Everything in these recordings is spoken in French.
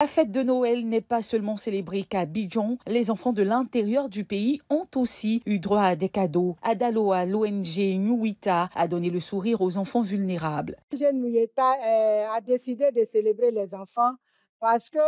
La fête de Noël n'est pas seulement célébrée qu'à Bijon. Les enfants de l'intérieur du pays ont aussi eu droit à des cadeaux. Adaloa, l'ONG Nuwita a donné le sourire aux enfants vulnérables. Jeune a décidé de célébrer les enfants parce que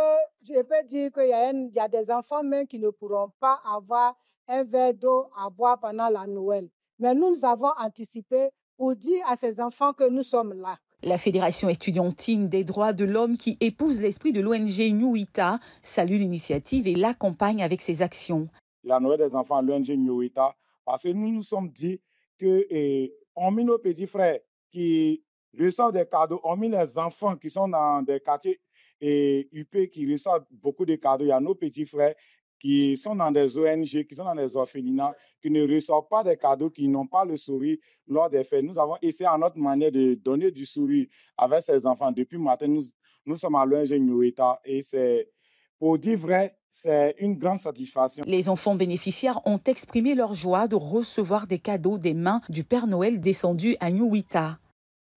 je peux dire qu'il y, a des enfants même qui ne pourront pas avoir un verre d'eau à boire pendant la Noël. Mais nous, nous avons anticipé pour dit à ces enfants que nous sommes là. La Fédération estudiantine des droits de l'homme qui épouse l'esprit de l'ONG Nuita salue l'initiative et l'accompagne avec ses actions. La Noël des enfants, l'ONG Nuita, parce que nous nous sommes dit que, eh, nos petits frères qui reçoivent des cadeaux, met les enfants qui sont dans des quartiers et eh, UP qui reçoivent beaucoup de cadeaux, il y a nos petits frères qui sont dans des ONG, qui sont dans des orphelinats, qui ne reçoivent pas des cadeaux, qui n'ont pas le sourire lors des fêtes. Nous avons essayé à notre manière de donner du sourire avec ces enfants. Depuis matin, nous, nous sommes à l'ONG Nyueta et c'est, pour dire vrai, c'est une grande satisfaction. Les enfants bénéficiaires ont exprimé leur joie de recevoir des cadeaux des mains du Père Noël descendu à Nyuita.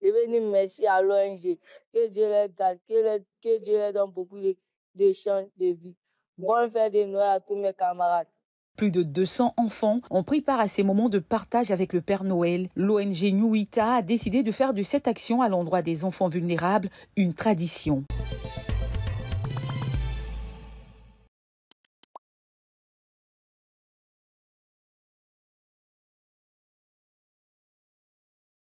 Je veux dire merci à l'ONG. Que Dieu les garde, Dieu les donne beaucoup de chance de vie. Plus de 200 enfants ont pris part à ces moments de partage avec le Père Noël. L'ONG Nuita a décidé de faire de cette action à l'endroit des enfants vulnérables une tradition.